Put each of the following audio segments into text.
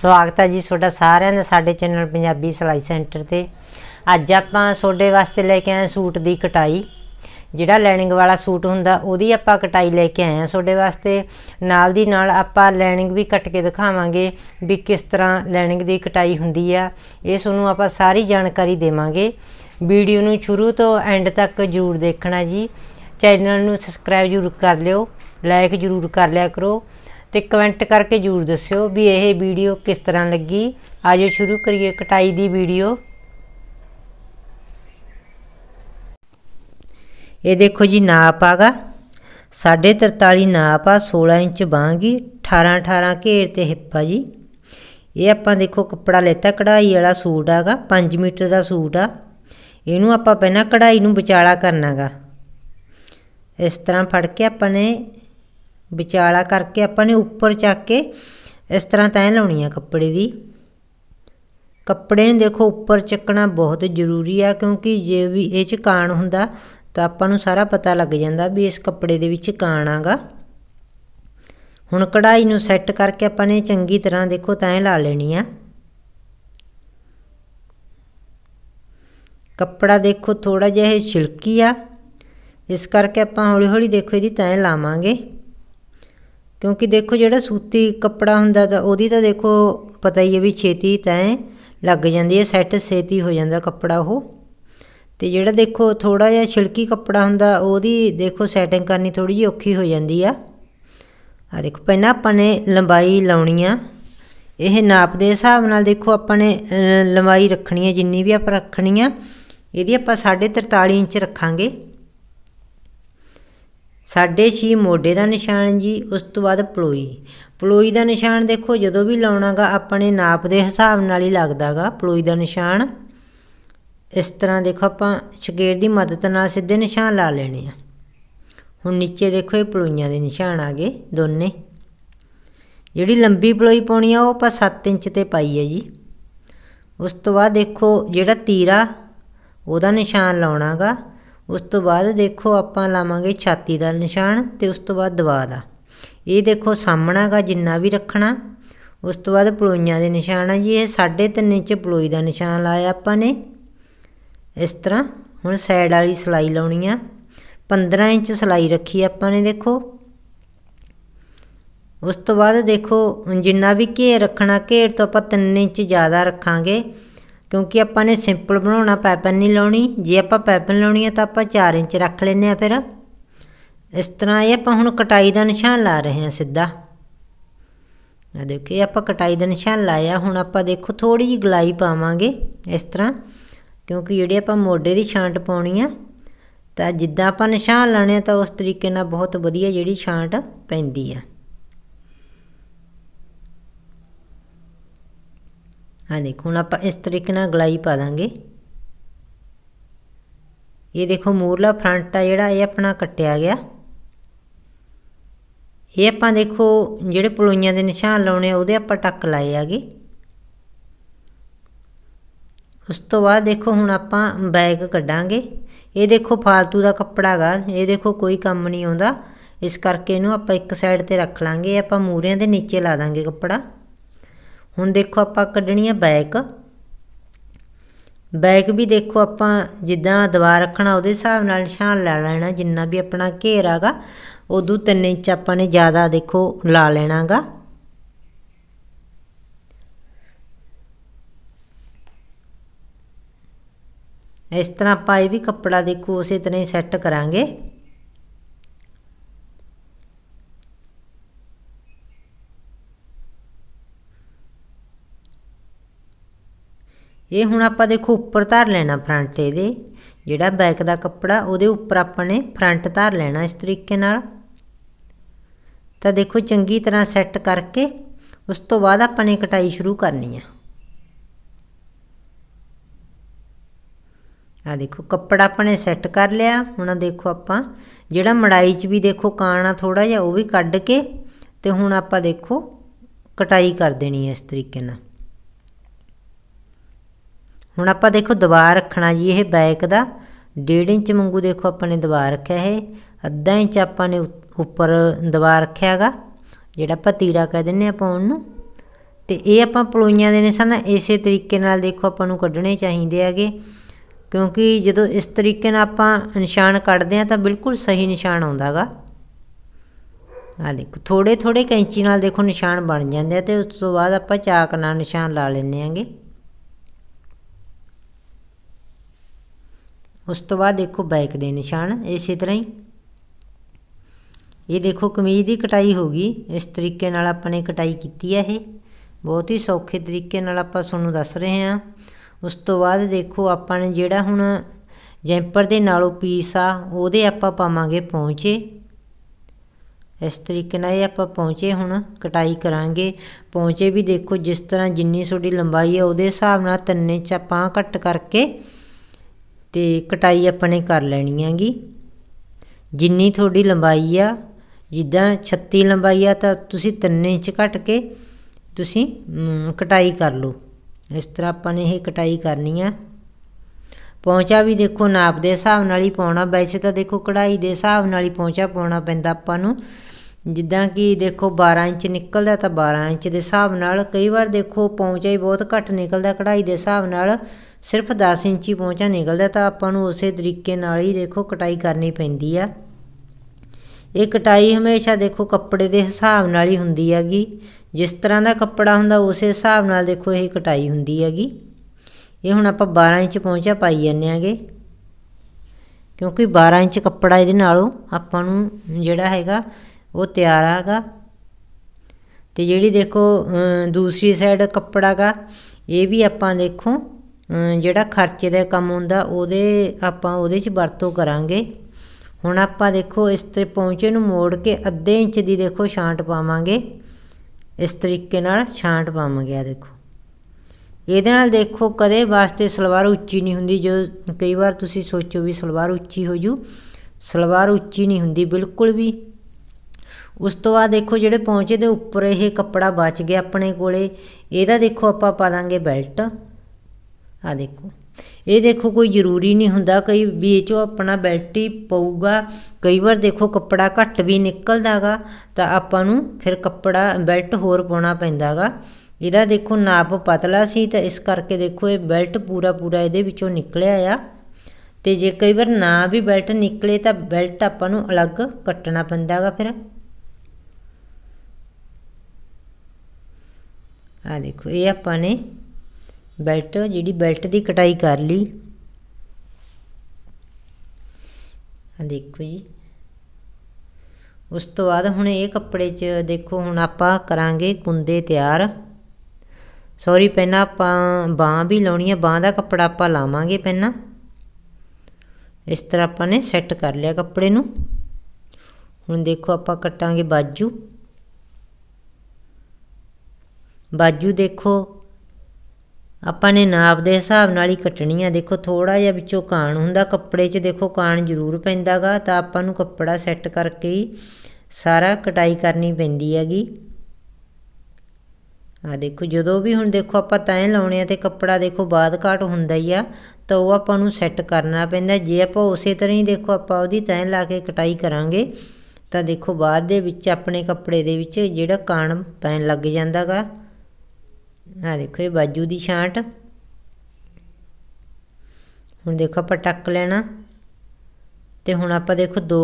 ਸਵਾਗਤ ਹੈ ਜੀ ਤੁਹਾਡਾ ਸਾਰਿਆਂ ਦਾ ਸਾਡੇ ਚੈਨਲ ਪੰਜਾਬੀ ਸਲਾਈ ਸੈਂਟਰ ਤੇ ਅੱਜ ਆਪਾਂ ਤੁਹਾਡੇ ਵਾਸਤੇ ਲੈ ਕੇ ਆਏ ਸੂਟ ਦੀ ਕਟਾਈ ਜਿਹੜਾ ਲੈਨਿੰਗ ਵਾਲਾ ਸੂਟ ਹੁੰਦਾ ਉਹਦੀ ਆਪਾਂ ਕਟਾਈ ਲੈ ਕੇ ਆਏ ਆ ਤੁਹਾਡੇ ਵਾਸਤੇ ਨਾਲ ਦੀ ਨਾਲ ਆਪਾਂ ਲੈਨਿੰਗ ਵੀ ਕੱਟ ਕੇ ਦਿਖਾਵਾਂਗੇ ਵੀ ਕਿਸ ਤਰ੍ਹਾਂ ਲੈਨਿੰਗ ਦੀ ਕਟਾਈ ਹੁੰਦੀ ਆ ਇਹ ਤੁਹਾਨੂੰ ਆਪਾਂ ਸਾਰੀ ਜਾਣਕਾਰੀ ਦੇਵਾਂਗੇ ਵੀਡੀਓ ਨੂੰ ਸ਼ੁਰੂ ਤੋਂ ਐਂਡ ਤੱਕ ਜ਼ਰੂਰ ਦੇਖਣਾ ਜੀ ਚੈਨਲ ਨੂੰ ਸਬਸਕ੍ਰਾਈਬ ਜ਼ਰੂਰ ਕਰ ਲਿਓ ਲਾਈਕ ਜ਼ਰੂਰ ਕਰ ਲਿਆ ਕਰੋ ਤੇ ਕਮੈਂਟ ਕਰਕੇ ਜਰੂਰ ਦੱਸਿਓ ਵੀ ਇਹ ਵੀਡੀਓ ਕਿਸ ਤਰ੍ਹਾਂ ਲੱਗੀ ਆਜੋ ਸ਼ੁਰੂ ਕਰੀਏ ਕਟਾਈ ਦੀ ਵੀਡੀਓ ਇਹ ਦੇਖੋ ਜੀ ਨਾਪ ਆਗਾ 43.5 ਨਾਪ ਆ 16 ਇੰਚ ਬਾਂਗੀ 18 18 ਘੇਰ ਤੇ ਹਿੱਪਾ ਜੀ ਇਹ ਆਪਾਂ ਦੇਖੋ ਕੱਪੜਾ ਲੈਤਾ ਕਢਾਈ ਵਾਲਾ ਸੂਟ ਆਗਾ 5 ਮੀਟਰ ਦਾ ਸੂਟ ਆ ਇਹਨੂੰ ਆਪਾਂ ਪਹਿਲਾਂ ਕਢਾਈ ਨੂੰ ਵਿਚਾਲਾ ਕਰਨਾਗਾ ਇਸ ਤਰ੍ਹਾਂ ਫੜ ਕੇ ਆਪਾਂ ਨੇ ਵਿਚਾਲਾ ਕਰਕੇ ਆਪਾਂ ਨੇ ਉੱਪਰ ਚੱਕ ਕੇ ਇਸ ਤਰ੍ਹਾਂ ਤੈਨ ਲਾਉਣੀ ਆ ਕੱਪੜੇ ਦੀ ਕੱਪੜੇ ਨੂੰ ਦੇਖੋ ਉੱਪਰ ਚੱਕਣਾ ਬਹੁਤ ਜ਼ਰੂਰੀ ਆ ਕਿਉਂਕਿ ਜੇ ਵੀ ਇਹ ਚ ਕਾਣ ਹੁੰਦਾ ਤਾਂ ਆਪਾਂ ਨੂੰ ਸਾਰਾ ਪਤਾ ਲੱਗ ਜਾਂਦਾ ਵੀ ਇਸ ਕੱਪੜੇ ਦੇ ਵਿੱਚ ਕਾਣ ਆਗਾ ਹੁਣ ਕਢਾਈ ਨੂੰ ਸੈੱਟ ਕਰਕੇ ਆਪਾਂ ਨੇ ਚੰਗੀ ਤਰ੍ਹਾਂ ਦੇਖੋ ਤੈਨ ਲਾ ਲੈਣੀ ਆ ਕੱਪੜਾ ਦੇਖੋ ਥੋੜਾ ਜਿਹਾ ਇਹ ਛਿਲਕੀ ਆ ਇਸ ਕਰਕੇ ਆਪਾਂ ਹੌਲੀ ਹੌਲੀ ਦੇਖੋ ਇਹਦੀ ਤੈਨ ਲਾਵਾਂਗੇ ਕਿਉਂਕਿ ਦੇਖੋ ਜਿਹੜਾ ਸੂਤੀ ਕੱਪੜਾ ਹੁੰਦਾ ਤਾਂ ਉਹਦੀ ਤਾਂ ਦੇਖੋ ਪਤਾ ਹੀ ਹੈ ਵੀ ਛੇਤੀ ਤੈਂ ਲੱਗ ਜਾਂਦੀ ਹੈ ਸੈੱਟ ਛੇਤੀ ਹੋ ਜਾਂਦਾ ਕੱਪੜਾ ਉਹ ਤੇ ਜਿਹੜਾ ਦੇਖੋ ਥੋੜਾ ਜਿਹਾ ਛਿਲਕੀ ਕੱਪੜਾ ਹੁੰਦਾ ਉਹਦੀ ਦੇਖੋ ਸੈਟਿੰਗ ਕਰਨੀ ਥੋੜੀ ਜਿਹੀ ਔਖੀ ਹੋ ਜਾਂਦੀ ਆ ਆ ਦੇਖੋ ਪਹਿਲਾਂ ਆਪਾਂ ਨੇ ਲੰਬਾਈ ਲਾਉਣੀ ਆ ਇਹ ਨਾਪ ਦੇ ਹਿਸਾਬ ਨਾਲ ਦੇਖੋ ਆਪਾਂ ਨੇ ਲੰਬਾਈ ਰੱਖਣੀ ਹੈ ਜਿੰਨੀ ਵੀ ਆਪਾਂ ਰੱਖਣੀ ਆ ਇਹਦੀ ਆਪਾਂ 43.5 ਇੰਚ ਰੱਖਾਂਗੇ ਸਾਡੇ 6 ਮੋਢੇ ਦਾ ਨਿਸ਼ਾਨ ਜੀ ਉਸ ਤੋਂ ਬਾਅਦ ਪਲੋਈ ਪਲੋਈ ਦਾ ਨਿਸ਼ਾਨ ਦੇਖੋ ਜਦੋਂ ਵੀ ਲਾਉਣਾਗਾ ਆਪਣੇ ਨਾਪ ਦੇ ਹਿਸਾਬ ਨਾਲ ਹੀ ਲੱਗਦਾਗਾ ਪਲੋਈ ਦਾ ਨਿਸ਼ਾਨ ਇਸ ਤਰ੍ਹਾਂ ਦੇਖੋ ਆਪਾਂ ਸ਼ਕੇਰ ਦੀ ਮਦਦ ਨਾਲ ਸਿੱਧੇ ਨਿਸ਼ਾਨ ਲਾ ਲੈਣੇ ਆ ਹੁਣ ਨੀਚੇ ਦੇਖੋ ਇਹ ਪਲੋਈਆਂ ਦੇ ਨਿਸ਼ਾਨ ਆ ਗਏ ਦੋਨੇ ਜਿਹੜੀ ਲੰਬੀ ਪਲੋਈ ਪਾਉਣੀ ਆ ਉਹ ਆਪਾਂ 7 ਇੰਚ ਤੇ ਪਾਈ ਹੈ ਜੀ ਉਸ ਤੋਂ ਬਾਅਦ ਦੇਖੋ ਜਿਹੜਾ ਤੀਰਾ ਉਹਦਾ ਨਿਸ਼ਾਨ ਲਾਉਣਾਗਾ ਉਸ ਤੋਂ ਬਾਅਦ ਦੇਖੋ ਆਪਾਂ ਲਾਵਾਂਗੇ ਛਾਤੀ ਦਾ ਨਿਸ਼ਾਨ ਤੇ ਉਸ ਤੋਂ ਬਾਅਦ ਦਵਾ ਦਾ ਇਹ ਦੇਖੋ ਸਾਹਮਣਾਗਾ ਜਿੰਨਾ ਵੀ ਰੱਖਣਾ ਉਸ ਤੋਂ ਬਾਅਦ ਪਲੋਈਆਂ ਦੇ ਨਿਸ਼ਾਨ ਆ ਜੀ ਇਹ 3.5 ਇੰਚ ਪਲੋਈ ਦਾ ਨਿਸ਼ਾਨ ਲਾਇਆ ਆਪਾਂ ਨੇ ਇਸ ਤਰ੍ਹਾਂ ਹੁਣ ਸਾਈਡ ਵਾਲੀ ਸਲਾਈ ਲਾਉਣੀ ਆ 15 ਇੰਚ ਸਲਾਈ ਰੱਖੀ ਆਪਾਂ ਨੇ ਦੇਖੋ ਉਸ ਤੋਂ ਬਾਅਦ ਦੇਖੋ ਜਿੰਨਾ ਵੀ ਘੇਰ ਰੱਖਣਾ ਘੇਰ ਤੋਂ ਆਪਾਂ 3 ਇੰਚ ਜ਼ਿਆਦਾ ਰੱਖਾਂਗੇ ਕਿਉਂਕਿ ਆਪਾਂ ਨੇ ਸਿੰਪਲ ਬਣਾਉਣਾ ਪੈਪਨ ਨਹੀਂ ਲਾਉਣੀ ਜੇ ਆਪਾਂ ਪੈਪਨ ਲਾਉਣੀ ਹੈ ਤਾਂ ਆਪਾਂ 4 ਇੰਚ ਰੱਖ ਲੈਨੇ ਆ ਫਿਰ ਇਸ ਤਰ੍ਹਾਂ ਇਹ ਆਪਾਂ ਹੁਣ ਕਟਾਈ ਦਾ ਨਿਸ਼ਾਨ ਲਾ ਰਹੇ ਹਾਂ ਸਿੱਧਾ ਆ ਦੇਖੋ ਇਹ ਆਪਾਂ ਕਟਾਈ ਦਾ ਨਿਸ਼ਾਨ ਲਾਇਆ ਹੁਣ ਆਪਾਂ ਦੇਖੋ ਥੋੜੀ ਜਿਹੀ ਗਲਾਈ ਪਾਵਾਂਗੇ ਇਸ ਤਰ੍ਹਾਂ ਕਿਉਂਕਿ ਜਿਹੜੇ ਆਪਾਂ ਮੋਢੇ ਦੀ ਛਾਂਟ ਪਾਉਣੀ ਆ ਤਾਂ ਜਿੱਦਾਂ ਆਪਾਂ ਨਿਸ਼ਾਨ ਲਾਣੇ ਤਾਂ ਉਸ ਤਰੀਕੇ ਨਾਲ ਬਹੁਤ ਵਧੀਆ ਜਿਹੜੀ ਛਾਂਟ ਪੈਂਦੀ ਆ ਆ ਦੇਖੋ ਹੁਣ ਆਪਾਂ ਇਸ ਤਰੀਕੇ ਨਾਲ ਗਲਾਈ ਪਾ ਦਾਂਗੇ ਇਹ ਦੇਖੋ ਮੂਰਲਾ ਫਰੰਟ ਆ ਜਿਹੜਾ ਇਹ ਆਪਣਾ ਕੱਟਿਆ ਗਿਆ ਇਹ ਆਪਾਂ ਦੇਖੋ ਜਿਹੜੇ ਪਲੋਈਆਂ ਦੇ ਨਿਸ਼ਾਨ ਲਾਉਣੇ ਉਹਦੇ ਆਪਾਂ ਟੱਕ ਲਾਏ ਆਗੇ ਉਸ ਤੋਂ ਬਾਅਦ ਦੇਖੋ ਹੁਣ ਆਪਾਂ ਬੈਗ ਕੱਢਾਂਗੇ ਇਹ ਦੇਖੋ ਫालतू ਦਾ ਕੱਪੜਾ ਹੈਗਾ ਇਹ ਦੇਖੋ ਕੋਈ ਕੰਮ ਨਹੀਂ ਆਉਂਦਾ ਇਸ ਕਰਕੇ ਇਹਨੂੰ ਆਪਾਂ ਇੱਕ ਸਾਈਡ ਤੇ ਰੱਖ ਲਾਂਗੇ ਆਪਾਂ ਮੂਰਿਆਂ ਦੇ ਨੀਚੇ ਲਾ ਦਾਂਗੇ ਕੱਪੜਾ ਹੁਣ ਦੇਖੋ ਆਪਾਂ ਕੱਢਣੀ ਹੈ ਬੈਕ ਬੈਕ ਵੀ ਦੇਖੋ ਆਪਾਂ ਜਿੱਦਾਂ ਦਵਾ ਰੱਖਣਾ ਉਹਦੇ ਹਿਸਾਬ ਨਾਲ ਨਿਸ਼ਾਨ ਲਾ ਲੈਣਾ ਜਿੰਨਾ ਵੀ ਆਪਣਾ ਘੇਰਾਗਾ ਉਦੋਂ 3 ਇੰਚ ਆਪਾਂ ਨੇ ਜ਼ਿਆਦਾ ਦੇਖੋ ਲਾ ਲੈਣਾਗਾ ਇਸ ਤਰ੍ਹਾਂ ਆਪਾਂ ਇਹ ਵੀ ਕੱਪੜਾ ਦੇਖੋ ਉਸੇ ਤਰ੍ਹਾਂ ਹੀ ਸੈੱਟ ਕਰਾਂਗੇ ਇਹ ਹੁਣ ਆਪਾਂ ਦੇਖੋ ਉੱਪਰ ਧਾਰ ਲੈਣਾ ਫਰੰਟ ਇਹਦੇ ਜਿਹੜਾ ਬੈਕ ਦਾ ਕੱਪੜਾ ਉਹਦੇ ਉੱਪਰ ਆਪਾਂ ਨੇ ਫਰੰਟ ਧਾਰ ਲੈਣਾ ਇਸ ਤਰੀਕੇ ਨਾਲ ਤਾਂ ਦੇਖੋ ਚੰਗੀ ਤਰ੍ਹਾਂ ਸੈੱਟ ਕਰਕੇ ਉਸ ਤੋਂ ਬਾਅਦ ਆਪਾਂ ਨੇ ਕਟਾਈ ਸ਼ੁਰੂ ਕਰਨੀ ਆ ਆ ਦੇਖੋ ਕੱਪੜਾ ਆਪਣੇ ਸੈੱਟ ਕਰ ਲਿਆ ਹੁਣ ਆ ਦੇਖੋ ਆਪਾਂ ਜਿਹੜਾ ਮੜਾਈ 'ਚ ਵੀ ਦੇਖੋ ਕਾਣਾ ਥੋੜਾ ਜਿਹਾ ਉਹ ਵੀ ਕੱਢ ਕੇ ਤੇ ਹੁਣ ਆਪਾਂ ਦੇਖੋ ਕਟਾਈ ਕਰ ਦੇਣੀ ਹੈ ਇਸ ਤਰੀਕੇ ਨਾਲ ਹੁਣ ਆਪਾਂ ਦੇਖੋ ਦਬਾ ਰੱਖਣਾ ਜੀ ਇਹ ਬੈਕ ਦਾ 1.5 ਇੰਚ ਵਾਂਗੂ ਦੇਖੋ ਆਪਾਂ ਨੇ ਦਬਾ ਰੱਖਿਆ ਹੈ ਅੱਧਾ ਇੰਚ ਆਪਾਂ ਨੇ ਉੱਪਰ ਦਬਾ ਰੱਖਿਆਗਾ ਜਿਹੜਾ ਆਪਾਂ ਤੀਰਾ ਕਹਿ ਦਿੰਨੇ ਆ ਪਾਉਣ ਨੂੰ ਤੇ ਇਹ ਆਪਾਂ ਪਲੋਈਆਂ ਦੇ ਨੇ ਸਨ ਇਸੇ ਤਰੀਕੇ ਨਾਲ ਦੇਖੋ ਆਪਾਂ ਨੂੰ ਕੱਢਣੇ ਚਾਹੀਦੇ ਹੈਗੇ ਕਿਉਂਕਿ ਜਦੋਂ ਇਸ ਤਰੀਕੇ ਨਾਲ ਆਪਾਂ ਨਿਸ਼ਾਨ ਕੱਢਦੇ ਆ ਤਾਂ ਬਿਲਕੁਲ ਸਹੀ ਨਿਸ਼ਾਨ ਆਉਂਦਾਗਾ ਆ ਦੇਖੋ ਥੋੜੇ ਥੋੜੇ ਕੈਂਚੀ ਨਾਲ ਦੇਖੋ ਨਿਸ਼ਾਨ ਬਣ ਜਾਂਦੇ ਆ ਤੇ ਉਸ ਤੋਂ ਬਾਅਦ ਆਪਾਂ ਚਾਕ ਨਾਲ ਨਿਸ਼ਾਨ ਲਾ ਲੈਨੇ ਆਂਗੇ ਉਸ ਤੋਂ ਬਾਅਦ ਦੇਖੋ ਬੈਕ ਦੇ ਨਿਸ਼ਾਨ ਇਸੇ ਤਰ੍ਹਾਂ ਹੀ ਇਹ ਦੇਖੋ ਕਮੀਜ਼ ਦੀ ਕਟਾਈ ਹੋ ਗਈ ਇਸ ਤਰੀਕੇ ਨਾਲ ਆਪਾਂ ਨੇ ਕਟਾਈ ਕੀਤੀ ਹੈ ਇਹ ਬਹੁਤ ਹੀ ਸੌਖੇ ਤਰੀਕੇ ਨਾਲ ਆਪਾਂ ਤੁਹਾਨੂੰ ਦੱਸ ਰਹੇ ਹਾਂ ਉਸ ਤੋਂ ਬਾਅਦ ਦੇਖੋ ਆਪਾਂ ਨੇ ਜਿਹੜਾ ਹੁਣ ਜੈਂਪਰ ਦੇ ਨਾਲੋਂ ਪੀਸ ਆ ਉਹਦੇ ਆਪਾਂ ਪਾਵਾਂਗੇ ਪਹੁੰਚੇ ਇਸ ਤਰੀਕੇ ਨਾਲ ਇਹ ਆਪਾਂ ਪਹੁੰਚੇ ਹੁਣ ਕਟਾਈ ਕਰਾਂਗੇ ਪਹੁੰਚੇ ਵੀ ਦੇਖੋ ਜਿਸ ਤਰ੍ਹਾਂ ਜਿੰਨੀ ਤੁਹਾਡੀ ਲੰਬਾਈ ਹੈ ਉਹਦੇ ਹਿਸਾਬ ਨਾਲ ਤਿੰਨੇ ਚ ਆਪਾਂ ਕੱਟ ਕਰਕੇ ਤੇ ਕਟਾਈ ਆਪਣੇ ਕਰ ਲੈਣੀ ਹੈਗੀ ਜਿੰਨੀ ਤੁਹਾਡੀ ਲੰਬਾਈ ਆ ਜਿੱਦਾਂ 36 ਲੰਬਾਈ ਆ ਤਾਂ ਤੁਸੀਂ 3 ਇੰਚ ਘਟ ਕੇ ਤੁਸੀਂ ਕਟਾਈ ਕਰ ਲਓ ਇਸ ਤਰ੍ਹਾਂ ਆਪਾਂ ਨੇ ਇਹ ਕਟਾਈ ਕਰਨੀ ਆ ਪੌਂਚਾ ਵੀ ਦੇਖੋ ਨਾਪ ਦੇ ਹਿਸਾਬ ਨਾਲ ਹੀ ਪਾਉਣਾ ਵੈਸੇ ਤਾਂ ਦੇਖੋ ਕਢਾਈ ਦੇ ਹਿਸਾਬ ਨਾਲ ਹੀ ਪੌਂਚਾ ਪਾਉਣਾ ਪੈਂਦਾ ਆਪਾਂ ਨੂੰ ਜਿੱਦਾਂ ਕਿ ਦੇਖੋ 12 ਇੰਚ ਨਿਕਲਦਾ ਤਾਂ 12 ਇੰਚ ਦੇ ਹਿਸਾਬ ਨਾਲ ਕਈ ਵਾਰ ਦੇਖੋ ਪੌਂਚਾ ਹੀ ਬਹੁਤ ਘੱਟ ਨਿਕਲਦਾ ਕਢਾਈ ਦੇ ਹਿਸਾਬ ਨਾਲ ਸਿਰਫ 10 ਇੰਚੀ ਪੌਂਚਾ ਨਿਕਲਦਾ ਤਾਂ ਆਪਾਂ ਨੂੰ ਉਸੇ ਤਰੀਕੇ ਨਾਲ ਹੀ ਦੇਖੋ ਕਟਾਈ ਕਰਨੀ ਪੈਂਦੀ ਆ ਇਹ ਕਟਾਈ ਹਮੇਸ਼ਾ ਦੇਖੋ ਕੱਪੜੇ ਦੇ ਹਿਸਾਬ ਨਾਲ ਹੀ ਹੁੰਦੀ ਹੈਗੀ ਜਿਸ ਤਰ੍ਹਾਂ ਦਾ ਕੱਪੜਾ ਹੁੰਦਾ ਉਸੇ ਹਿਸਾਬ ਨਾਲ ਦੇਖੋ ਇਹ ਕਟਾਈ ਹੁੰਦੀ ਹੈਗੀ ਇਹ ਹੁਣ ਆਪਾਂ 12 ਇੰਚ ਪਹੁੰਚਾ ਪਾਈ ਜਾਂਦੇ ਆਗੇ ਕਿਉਂਕਿ 12 ਇੰਚ ਕੱਪੜਾ ਇਹਦੇ ਨਾਲੋਂ ਆਪਾਂ ਨੂੰ ਜਿਹੜਾ ਹੈਗਾ ਉਹ ਤਿਆਰ ਆਗਾ ਤੇ ਜਿਹੜੀ ਦੇਖੋ ਦੂਸਰੀ ਸਾਈਡ ਕੱਪੜਾ ਦਾ ਇਹ ਵੀ ਆਪਾਂ ਦੇਖੋ ਜਿਹੜਾ ਖਰਚੇ ਦਾ ਕੰਮ ਹੁੰਦਾ ਉਹਦੇ ਆਪਾਂ ਉਹਦੇ 'ਚ ਵਰਤੋਂ ਕਰਾਂਗੇ ਹੁਣ ਆਪਾਂ ਦੇਖੋ ਇਸ ਤੇ ਪੌਂਚੇ ਨੂੰ ਮੋੜ ਕੇ ਅੱਧੇ ਇੰਚ ਦੀ ਦੇਖੋ ਛਾਂਟ ਪਾਵਾਂਗੇ ਇਸ ਤਰੀਕੇ ਨਾਲ ਛਾਂਟ ਪਾਮ ਗਿਆ ਦੇਖੋ ਇਹਦੇ ਨਾਲ ਦੇਖੋ ਕਦੇ ਵਾਸਤੇ ਸਲਵਾਰ ਉੱਚੀ ਨਹੀਂ ਹੁੰਦੀ ਜੋ ਕਈ ਵਾਰ ਤੁਸੀਂ ਸੋਚੋ ਵੀ ਸਲਵਾਰ ਉੱਚੀ ਹੋ ਜੂ ਸਲਵਾਰ ਉੱਚੀ ਨਹੀਂ ਹੁੰਦੀ ਬਿਲਕੁਲ ਵੀ ਉਸ ਤੋਂ ਬਾਅਦ ਦੇਖੋ ਜਿਹੜੇ ਪੌਂਚੇ ਦੇ ਉੱਪਰ ਇਹ ਕੱਪੜਾ ਬਚ ਗਿਆ ਆਪਣੇ ਕੋਲੇ ਇਹਦਾ ਦੇਖੋ ਆਪਾਂ ਪਾ ਦਾਂਗੇ ਬੈਲਟ ਆ ਦੇਖੋ ਇਹ ਦੇਖੋ ਕੋਈ ਜ਼ਰੂਰੀ ਨਹੀਂ ਹੁੰਦਾ ਕਈ ਵਿੱਚ ਆਪਣਾ ਬੈਲਟ ਹੀ ਪਊਗਾ ਕਈ ਵਾਰ ਦੇਖੋ ਕੱਪੜਾ ਘੱਟ ਵੀ ਨਿਕਲਦਾਗਾ ਤਾਂ ਆਪਾਂ ਨੂੰ ਫਿਰ ਕੱਪੜਾ ਬੈਲਟ ਹੋਰ ਪਾਉਣਾ ਪੈਂਦਾਗਾ ਇਹਦਾ ਦੇਖੋ ਨਾਪ ਪਤਲਾ ਸੀ ਤਾਂ ਇਸ ਕਰਕੇ ਦੇਖੋ ਇਹ ਬੈਲਟ ਪੂਰਾ ਪੂਰਾ ਇਹਦੇ ਵਿੱਚੋਂ ਨਿਕਲਿਆ ਆ ਤੇ ਜੇ ਕਈ ਵਾਰ ਨਾ ਵੀ ਬੈਲਟ ਨਿਕਲੇ ਤਾਂ ਬੈਲਟ ਆਪਾਂ ਨੂੰ ਅਲੱਗ ਕੱਟਣਾ ਪੈਂਦਾਗਾ ਫਿਰ ਆ ਦੇਖੋ ਇਹ ਆਪਾਂ ਨੇ ਬੈਲਟ ਜਿਹੜੀ ਬੈਲਟ ਦੀ ਕਟਾਈ ਕਰ ਲਈ ਆ ਦੇਖੋ ਜੀ ਉਸ ਤੋਂ ਬਾਅਦ ਹੁਣ ਇਹ ਕੱਪੜੇ 'ਚ ਦੇਖੋ ਹੁਣ ਆਪਾਂ ਕਰਾਂਗੇ ਕੁੰਦੇ ਤਿਆਰ ਸੌਰੀ ਪਹਿਨਾ ਆਪਾਂ ਬਾਹ ਵੀ ਲਾਉਣੀ ਹੈ ਬਾਹ ਦਾ ਕੱਪੜਾ ਆਪਾਂ ਲਾਵਾਂਗੇ ਪਹਿਨਾ ਇਸ ਤਰ੍ਹਾਂ ਆਪਾਂ ਨੇ ਸੈੱਟ ਕਰ ਲਿਆ ਕੱਪੜੇ ਨੂੰ ਹੁਣ ਦੇਖੋ ਆਪਾਂ ਕੱਟਾਂਗੇ ਬਾਜੂ ਬਾਜੂ ਦੇਖੋ ਆਪਾਂ ਨੇ ਨਾਪ ਦੇ ਹਿਸਾਬ ਨਾਲ ਹੀ ਕੱਟਣੀ ਆ ਦੇਖੋ ਥੋੜਾ ਜਿਹਾ ਵਿੱਚੋਂ ਕਾਣ ਹੁੰਦਾ ਕੱਪੜੇ 'ਚ ਦੇਖੋ ਕਾਣ ਜ਼ਰੂਰ ਪੈਂਦਾਗਾ ਤਾਂ ਆਪਾਂ ਨੂੰ ਕੱਪੜਾ ਸੈੱਟ ਕਰਕੇ ਹੀ ਸਾਰਾ ਕਟਾਈ ਕਰਨੀ ਪੈਂਦੀ ਹੈਗੀ ਆ ਦੇਖੋ ਜਦੋਂ ਵੀ ਹੁਣ ਦੇਖੋ ਆਪਾਂ ਤੈਅ ਲਾਉਣੇ ਆ ਤੇ ਕੱਪੜਾ ਦੇਖੋ ਬਾਦ ਘਾਟ ਹੁੰਦਾ ਹੀ ਆ ਤਾਂ ਉਹ ਆਪਾਂ ਨੂੰ ਸੈੱਟ ਕਰਨਾ ਪੈਂਦਾ ਜੇ ਆਪਾਂ ਉਸੇ ਤਰ੍ਹਾਂ ਹੀ ਦੇਖੋ ਆਪਾਂ ਉਹਦੀ ਤੈਅ ਲਾ ਕੇ ਕਟਾਈ ਕਰਾਂਗੇ ਤਾਂ ਦੇਖੋ ਬਾਅਦ ਦੇ ਵਿੱਚ ਆਪਣੇ ਕੱਪੜੇ ਦੇ ਵਿੱਚ ਜਿਹੜਾ ਕਾਣ ਪੈਣ ਲੱਗ ਜਾਂਦਾਗਾ ਆ ਦੇਖੋ ਇਹ ਬਾਜੂ ਦੀ ਛਾਂਟ ਹੁਣ ਦੇਖੋ ਆਪਾਂ ਟੱਕ ਲੈਣਾ ਤੇ ਹੁਣ ਆਪਾਂ ਦੇਖੋ ਦੋ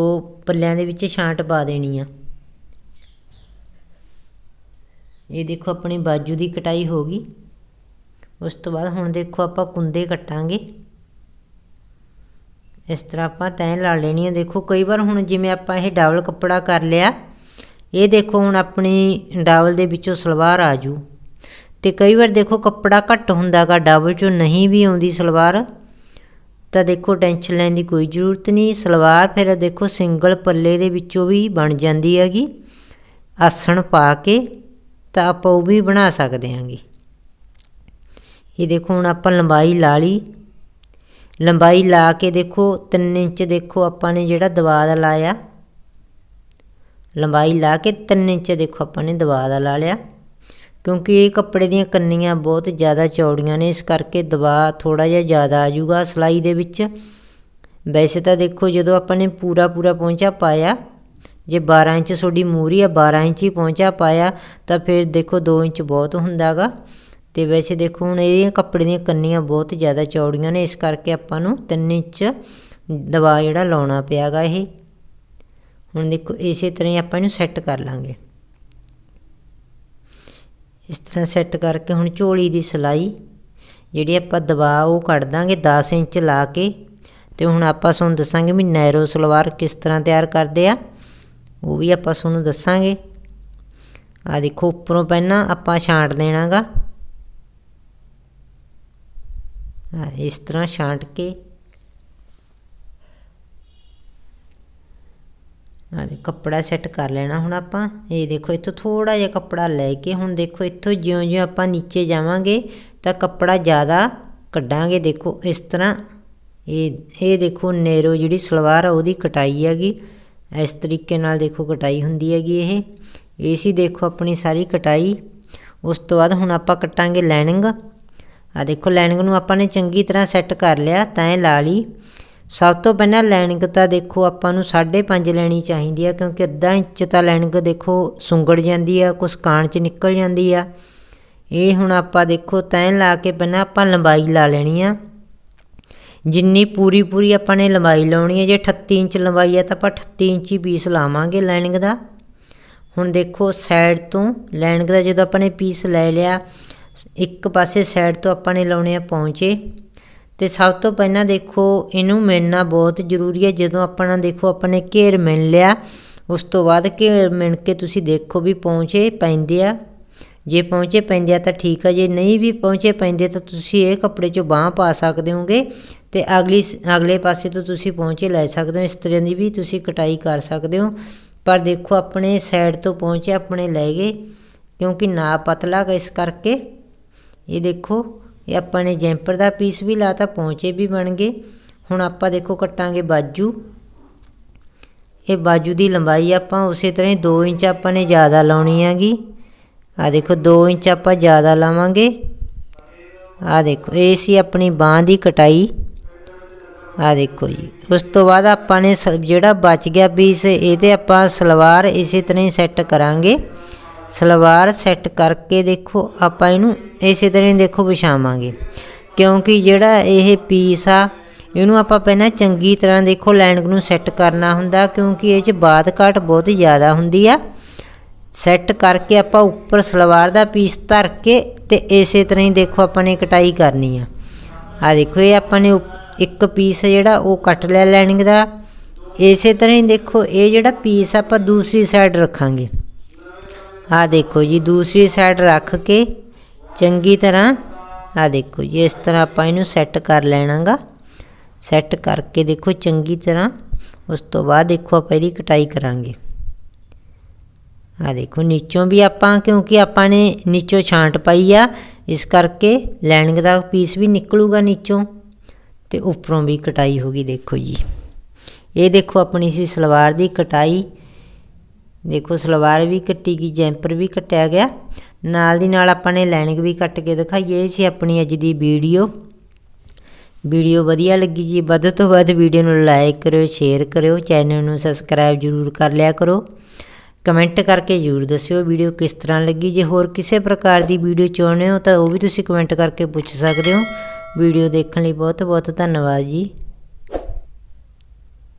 ਪੱਲਿਆਂ ਦੇ ਵਿੱਚ ਛਾਂਟ ਪਾ ਦੇਣੀ ਆ ਇਹ ਦੇਖੋ ਆਪਣੀ ਬਾਜੂ ਦੀ ਕਟਾਈ ਹੋ ਗਈ ਉਸ ਤੋਂ ਬਾਅਦ ਹੁਣ ਦੇਖੋ ਆਪਾਂ ਕੁੰਦੇ ਕੱਟਾਂਗੇ ਇਸ ਤਰ੍ਹਾਂ ਆਪਾਂ ਤੈਂ ਲਾ ਲੈਣੀ ਆ ਦੇਖੋ ਕਈ ਵਾਰ ਹੁਣ ਜਿਵੇਂ ਆਪਾਂ ਇਹ ਡਬਲ ਕੱਪੜਾ ਕਰ ਲਿਆ ਇਹ ਦੇਖੋ ਹੁਣ ਆਪਣੀ ਡਬਲ ਦੇ ਵਿੱਚੋਂ ਸਲਵਾਰ ਆ ਜੂ ਤੇ ਕਈ ਵਾਰ ਦੇਖੋ ਕੱਪੜਾ ਘੱਟ ਹੁੰਦਾਗਾ ਡਬਲ ਚੋਂ ਨਹੀਂ ਵੀ ਆਉਂਦੀ ਸਲਵਾਰ ਤਾਂ ਦੇਖੋ ਟੈਨਸ਼ਨ ਲੈਣ ਦੀ ਕੋਈ ਜ਼ਰੂਰਤ ਨਹੀਂ ਸਲਵਾਰ ਫਿਰ ਦੇਖੋ ਸਿੰਗਲ ਪੱਲੇ ਦੇ ਵਿੱਚੋਂ ਵੀ ਬਣ ਜਾਂਦੀ ਹੈਗੀ ਆਸਣ ਪਾ ਕੇ ਤਾਂ ਆਪਾਂ ਉਹ ਵੀ ਬਣਾ ਸਕਦੇ ਹਾਂਗੇ ਇਹ ਦੇਖੋ ਹੁਣ ਆਪਾਂ ਲੰਬਾਈ ਲਾ ਲਈ ਲੰਬਾਈ ਲਾ ਕੇ ਦੇਖੋ 3 ਇੰਚ ਦੇਖੋ ਆਪਾਂ ਨੇ ਜਿਹੜਾ ਦਵਾ ਦਾ ਲਾਇਆ ਲੰਬਾਈ ਲਾ ਕੇ 3 ਇੰਚ ਦੇਖੋ ਆਪਾਂ ਨੇ ਦਵਾ ਦਾ ਲਾ ਲਿਆ ਕਿਉਂਕਿ ਇਹ ਕੱਪੜੇ ਦੀਆਂ ਕੰਨੀਆਂ ਬਹੁਤ ਜ਼ਿਆਦਾ ਚੌੜੀਆਂ ਨੇ ਇਸ ਕਰਕੇ ਦਬਾਅ ਥੋੜਾ ਜਿਹਾ ਜ਼ਿਆਦਾ ਆ ਜਾਊਗਾ ਸਲਾਈ ਦੇ ਵਿੱਚ ਵੈਸੇ ਤਾਂ ਦੇਖੋ ਜਦੋਂ ਆਪਾਂ ਨੇ ਪੂਰਾ ਪੂਰਾ ਪਹੁੰਚਾ ਪਾਇਆ ਜੇ 12 ਇੰਚ ਤੁਹਾਡੀ ਮੂਰੀ ਆ 12 ਇੰਚ ਹੀ ਪਹੁੰਚਾ ਪਾਇਆ ਤਾਂ ਫਿਰ ਦੇਖੋ 2 ਇੰਚ ਬਹੁਤ ਹੁੰਦਾਗਾ ਤੇ ਵੈਸੇ ਦੇਖੋ ਹੁਣ ਇਹ ਕੱਪੜੇ ਦੀਆਂ ਕੰਨੀਆਂ ਬਹੁਤ ਜ਼ਿਆਦਾ ਚੌੜੀਆਂ ਨੇ ਇਸ ਕਰਕੇ ਆਪਾਂ ਨੂੰ 3 ਇੰਚ ਦਵਾ ਜਿਹੜਾ ਲਾਉਣਾ ਪਿਆਗਾ ਇਹ ਹੁਣ ਦੇਖੋ ਇਸੇ ਤਰ੍ਹਾਂ ਹੀ ਆਪਾਂ ਇਹਨੂੰ ਸੈੱਟ ਕਰ ਲਾਂਗੇ ਇਸ ਤਰ੍ਹਾਂ ਸੈੱਟ ਕਰਕੇ ਹੁਣ ਝੋਲੀ ਦੀ ਸਲਾਈ ਜਿਹੜੀ ਆਪਾਂ ਦਬਾ ਉਹ ਕੱਢ ਦਾਂਗੇ 10 ਇੰਚ ਲਾ ਕੇ ਤੇ ਹੁਣ ਆਪਾਂ ਤੁਹਾਨੂੰ ਦੱਸਾਂਗੇ ਵੀ ਨੈਰੋ ਸਲਵਾਰ ਕਿਸ ਤਰ੍ਹਾਂ ਤਿਆਰ ਕਰਦੇ ਆ ਉਹ ਵੀ ਆਪਾਂ ਤੁਹਾਨੂੰ ਦੱਸਾਂਗੇ ਆ ਦੇਖੋ ਉੱਪਰੋਂ ਪਹਿਨਾ ਆਪਾਂ ਛਾਂਟ ਦੇਣਾਗਾ ਆ ਇਸ ਤਰ੍ਹਾਂ ਛਾਂਟ ਕੇ ਆ ਦੇ ਕੱਪੜਾ ਸੈੱਟ ਕਰ ਲੈਣਾ ਹੁਣ ਆਪਾਂ ਇਹ ਦੇਖੋ ਇੱਥੋਂ ਥੋੜਾ ਜਿਹਾ ਕੱਪੜਾ ਲੈ ਕੇ ਹੁਣ ਦੇਖੋ ਇੱਥੋਂ ਜਿਉਂ-ਜਿਉਂ ਆਪਾਂ ਨੀਚੇ ਜਾਵਾਂਗੇ ਤਾਂ ਕੱਪੜਾ ਜ਼ਿਆਦਾ ਕੱਢਾਂਗੇ ਦੇਖੋ ਇਸ ਤਰ੍ਹਾਂ ਇਹ ਇਹ ਦੇਖੋ ਨੇਰੋ ਜਿਹੜੀ ਸਲਵਾਰ ਆ ਉਹਦੀ ਕਟਾਈ ਹੈਗੀ ਇਸ ਤਰੀਕੇ ਨਾਲ ਦੇਖੋ ਕਟਾਈ ਹੁੰਦੀ ਹੈਗੀ ਇਹ ਇਹ ਸੀ ਦੇਖੋ ਆਪਣੀ ਸਾਰੀ ਕਟਾਈ ਉਸ ਤੋਂ ਬਾਅਦ ਹੁਣ ਆਪਾਂ ਕੱਟਾਂਗੇ ਲਾਈਨਿੰਗ ਆ ਦੇਖੋ ਲਾਈਨਿੰਗ ਨੂੰ ਆਪਾਂ ਨੇ ਚੰਗੀ ਤਰ੍ਹਾਂ ਸੈੱਟ ਕਰ ਲਿਆ ਤਾਂ ਇਹ ਲਾ ਲਈ ਸਭ ਤੋਂ ਪਹਿਲਾਂ ਲੈਣਿੰਗ ਤਾਂ ਦੇਖੋ ਆਪਾਂ ਨੂੰ 5.5 ਲੈਣੀ ਚਾਹੀਦੀ ਆ ਕਿਉਂਕਿ ਅੱਧਾ ਇੰਚ ਤਾਂ ਲੈਣਿੰਗ ਦੇਖੋ ਸੁੰਗੜ ਜਾਂਦੀ ਆ ਕੁਸ ਕਾਣ ਚ ਨਿਕਲ ਜਾਂਦੀ ਆ ਇਹ ਹੁਣ ਆਪਾਂ ਦੇਖੋ ਤੈਨ ਲਾ ਕੇ ਪਹਿਲਾਂ ਆਪਾਂ ਲੰਬਾਈ ਲਾ ਲੈਣੀ ਆ ਜਿੰਨੀ ਪੂਰੀ ਪੂਰੀ ਆਪਾਂ ਨੇ ਲੰਬਾਈ ਲਾਉਣੀ ਹੈ ਜੇ 38 ਇੰਚ ਲੰਬਾਈ ਹੈ ਤਾਂ ਆਪਾਂ 38 ਇੰਚ ਹੀ ਪੀਸ ਲਾਵਾਂਗੇ ਲਾਈਨਿੰਗ ਦਾ ਹੁਣ ਦੇਖੋ ਸਾਈਡ ਤੋਂ ਲਾਈਨਿੰਗ ਦਾ ਜਦੋਂ ਆਪਾਂ ਨੇ ਪੀਸ ਲੈ ਲਿਆ ਇੱਕ ਪਾਸੇ ਸਾਈਡ ਤੋਂ ਆਪਾਂ ਨੇ ਲਾਉਣੇ ਆ ਪੌਂਚੇ ਤੇ ਸਭ ਤੋਂ ਪਹਿਲਾਂ ਦੇਖੋ ਇਹਨੂੰ ਮਿਲਣਾ ਬਹੁਤ ਜ਼ਰੂਰੀ ਹੈ ਜਦੋਂ ਆਪਣਾ ਦੇਖੋ ਆਪਣੇ ਘੇਰ ਮਿਲ ਲਿਆ ਉਸ ਤੋਂ ਬਾਅਦ ਘੇਰ ਮਿਲ ਕੇ ਤੁਸੀਂ ਦੇਖੋ ਵੀ ਪਹੁੰਚੇ ਪੈਂਦੇ ਆ ਜੇ ਪਹੁੰਚੇ ਪੈਂਦੇ ਆ ਤਾਂ ਠੀਕ ਆ ਜੇ ਨਹੀਂ ਵੀ ਪਹੁੰਚੇ ਪੈਂਦੇ ਤਾਂ ਤੁਸੀਂ ਇਹ ਕੱਪੜੇ 'ਚੋਂ ਬਾਹ ਪਾ ਸਕਦੇ ਹੋਗੇ ਤੇ ਅਗਲੀ ਅਗਲੇ ਪਾਸੇ ਤੋਂ ਤੁਸੀਂ ਪਹੁੰਚੇ ਲੈ ਸਕਦੇ ਹੋ ਇਸ ਤਰ੍ਹਾਂ ਦੀ ਵੀ ਤੁਸੀਂ ਕਟਾਈ ਕਰ ਸਕਦੇ ਹੋ ਪਰ ਦੇਖੋ ਆਪਣੇ ਸਾਈਡ ਤੋਂ ਪਹੁੰਚੇ ਆਪਣੇ ਲੈ ਗਏ ਕਿਉਂਕਿ ਨਾ ਪਤਲਾ ਇਸ ਕਰਕੇ ਇਹ ਦੇਖੋ ਇਹ ਆਪਾਂ ਨੇ ਜੈਂਪਰ ਦਾ ਪੀਸ ਵੀ ਲਾਤਾ ਪੌਂਚੇ ਵੀ ਬਣ ਗਏ ਹੁਣ ਆਪਾਂ ਦੇਖੋ ਕੱਟਾਂਗੇ ਬਾਜੂ ਇਹ ਬਾਜੂ ਦੀ ਲੰਬਾਈ ਆਪਾਂ ਉਸੇ ਤਰ੍ਹਾਂ 2 ਇੰਚ ਆਪਾਂ ਨੇ ਜ਼ਿਆਦਾ ਲਾਉਣੀ ਹੈਗੀ ਆ ਦੇਖੋ 2 ਇੰਚ ਆਪਾਂ ਜ਼ਿਆਦਾ ਲਾਵਾਂਗੇ ਆ ਦੇਖੋ ਇਹ ਸੀ ਆਪਣੀ ਬਾਹ ਦੀ ਕਟਾਈ ਆ ਦੇਖੋ ਜੀ ਉਸ ਤੋਂ ਬਾਅਦ ਆਪਾਂ ਨੇ ਜਿਹੜਾ ਬਚ ਗਿਆ ਪੀਸ ਇਹਦੇ ਆਪਾਂ ਸਲਵਾਰ ਇਸੇ ਤਰ੍ਹਾਂ ਹੀ ਸੈੱਟ ਕਰਾਂਗੇ ਸਲਵਾਰ ਸੈੱਟ ਕਰਕੇ ਦੇਖੋ ਆਪਾਂ ਇਹਨੂੰ ਇਸੇ ਤਰ੍ਹਾਂ ਹੀ ਦੇਖੋ ਵਿਛਾਵਾਂਗੇ ਕਿਉਂਕਿ ਜਿਹੜਾ ਇਹ ਪੀਸ ਆ ਇਹਨੂੰ ਆਪਾਂ ਪਹਿਲਾਂ ਚੰਗੀ ਤਰ੍ਹਾਂ ਦੇਖੋ ਲਾਈਨਿੰਗ ਨੂੰ ਸੈੱਟ ਕਰਨਾ ਹੁੰਦਾ ਕਿਉਂਕਿ ਇਹ 'ਚ ਬਾਤ ਕਾਟ ਬਹੁਤ ਜ਼ਿਆਦਾ ਹੁੰਦੀ ਆ ਸੈੱਟ ਕਰਕੇ ਆਪਾਂ ਉੱਪਰ ਸਲਵਾਰ ਦਾ ਪੀਸ ਧਰ ਕੇ ਤੇ ਇਸੇ ਤਰ੍ਹਾਂ ਹੀ ਦੇਖੋ ਆਪਾਂ ਨੇ ਕਟਾਈ ਕਰਨੀ ਆ ਆ ਦੇਖੋ ਇਹ ਆਪਾਂ ਨੇ ਇੱਕ ਪੀਸ ਜਿਹੜਾ ਉਹ ਕੱਟ ਲਿਆ ਲਾਈਨਿੰਗ ਦਾ ਇਸੇ ਤਰ੍ਹਾਂ ਹੀ ਦੇਖੋ ਇਹ ਜਿਹੜਾ ਪੀਸ ਆਪਾਂ ਦੂਸਰੀ ਸਾਈਡ ਰੱਖਾਂਗੇ ਆ ਦੇਖੋ ਜੀ ਦੂਸਰੀ ਸਾਈਡ ਰੱਖ ਕੇ ਚੰਗੀ ਤਰ੍ਹਾਂ ਆ ਦੇਖੋ ਜੀ ਇਸ ਤਰ੍ਹਾਂ ਆਪਾਂ ਇਹਨੂੰ ਸੈੱਟ ਕਰ ਲੈਣਾਗਾ ਸੈੱਟ ਕਰਕੇ ਦੇਖੋ ਚੰਗੀ ਤਰ੍ਹਾਂ ਉਸ ਤੋਂ ਬਾਅਦ ਦੇਖੋ ਆਪਾਂ ਇਹਦੀ ਕਟਾਈ ਕਰਾਂਗੇ ਆ ਦੇਖੋ ਨੀਚੋਂ ਵੀ ਆਪਾਂ ਕਿਉਂਕਿ ਆਪਾਂ ਨੇ ਨੀਚੋਂ ਛਾਂਟ ਪਾਈ ਆ ਇਸ ਕਰਕੇ ਲੈਣਿੰਗ ਦਾ ਪੀਸ ਵੀ ਨਿਕਲੂਗਾ ਨੀਚੋਂ ਤੇ ਉੱਪਰੋਂ ਵੀ ਕਟਾਈ ਹੋਗੀ ਦੇਖੋ ਜੀ ਇਹ ਦੇਖੋ ਆਪਣੀ ਸੀ ਸਲਵਾਰ ਦੀ ਕਟਾਈ ਦੇਖੋ ਸਲਵਾਰ ਵੀ ਕੱਟੀ ਗਈ ਜੈਂਪਰ ਵੀ ਕੱਟਿਆ ਗਿਆ ਨਾਲ ਦੀ ਨਾਲ ਆਪਾਂ ਨੇ ਲਾਈਨਿੰਗ ਵੀ ਕੱਟ ਕੇ ਦਿਖਾਈਏ ਸੀ ਆਪਣੀ ਅੱਜ ਦੀ ਵੀਡੀਓ ਵੀਡੀਓ ਵਧੀਆ ਲੱਗੀ ਜੀ ਵੱਧ ਤੋਂ ਵੱਧ ਵੀਡੀਓ ਨੂੰ ਲਾਈਕ ਕਰਿਓ ਸ਼ੇਅਰ ਕਰਿਓ ਚੈਨਲ ਨੂੰ ਸਬਸਕ੍ਰਾਈਬ ਜ਼ਰੂਰ ਕਰ ਲਿਆ ਕਰੋ ਕਮੈਂਟ ਕਰਕੇ ਜ਼ਰੂਰ ਦੱਸਿਓ ਵੀਡੀਓ ਕਿਸ ਤਰ੍ਹਾਂ ਲੱਗੀ ਜੇ ਹੋਰ ਕਿਸੇ ਪ੍ਰਕਾਰ ਦੀ ਵੀਡੀਓ ਚਾਹੁੰਦੇ ਹੋ ਤਾਂ ਉਹ ਵੀ ਤੁਸੀਂ ਕਮੈਂਟ ਕਰਕੇ ਪੁੱਛ ਸਕਦੇ ਹੋ ਵੀਡੀਓ ਦੇਖਣ ਲਈ ਬਹੁਤ ਬਹੁਤ ਧੰਨਵਾਦ ਜੀ